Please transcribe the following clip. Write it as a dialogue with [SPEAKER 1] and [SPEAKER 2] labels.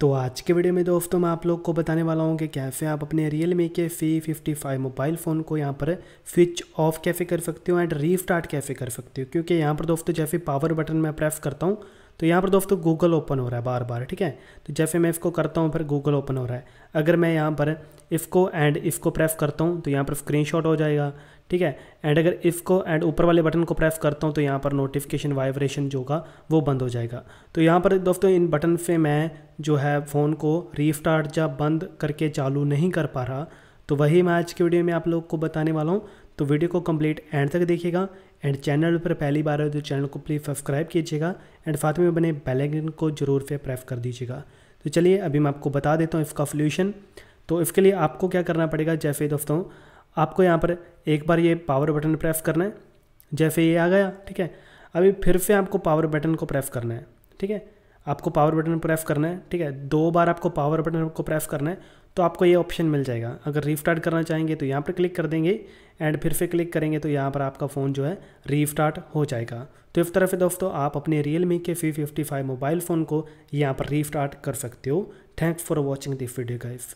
[SPEAKER 1] तो आज के वीडियो में दोस्तों मैं आप लोग को बताने वाला हूँ कि कैसे आप अपने रियल मी के C fifty five mobile phone को यहाँ पर स्विच ऑफ कैसे कर सकते हो एंड रीस्टार्ट कैसे कर सकते हो क्योंकि यहाँ पर दोस्तों जैसे पावर बटन मैं प्रेस करता हूँ तो यहाँ पर दोस्तों गूगल ओपन हो रहा है बार बार ठीक है तो जैसे मैं इसको करता हूँ फिर गूगल ओपन हो रहा है अगर मैं यहाँ पर इसको एंड इसको प्रेस करता हूँ तो यहाँ पर शॉट हो जाएगा ठीक है एंड अगर इसको एंड ऊपर वाले बटन को प्रेस करता हूँ तो यहाँ पर नोटिफिकेशन वाइब्रेशन जो होगा वो बंद हो जाएगा तो यहाँ पर दोस्तों इन बटन से मैं जो है फ़ोन को रीस्टार्ट या बंद करके चालू नहीं कर पा रहा तो वही मैं आज की वीडियो में आप लोग को बताने वाला हूँ तो वीडियो को कंप्लीट एंड तक देखिएगा एंड चैनल पर पहली बार है तो चैनल को प्लीज़ सब्सक्राइब कीजिएगा एंड साथ में बने बेल आइकन को जरूर से प्रेस कर दीजिएगा तो चलिए अभी मैं आपको बता देता हूँ इसका सोल्यूशन तो इसके लिए आपको क्या करना पड़ेगा जैसे दोस्तों आपको यहाँ पर एक बार ये पावर बटन प्रेस करना है जैसे ये आ गया ठीक है अभी फिर से आपको पावर बटन को प्रेस करना है ठीक है आपको पावर बटन प्रेस करना है ठीक है दो बार आपको पावर बटन को प्रेस करना है तो आपको ये ऑप्शन मिल जाएगा अगर रीस्टार्ट करना चाहेंगे तो यहाँ पर क्लिक कर देंगे एंड फिर से क्लिक करेंगे तो यहाँ पर आपका फ़ोन जो है रीस्टार्ट हो जाएगा तो इस तरह से दोस्तों आप अपने रियल मी के फी फिफ्टी फाइव मोबाइल फ़ोन को यहाँ पर रीस्टार्ट कर सकते हो thanks for watching this video guys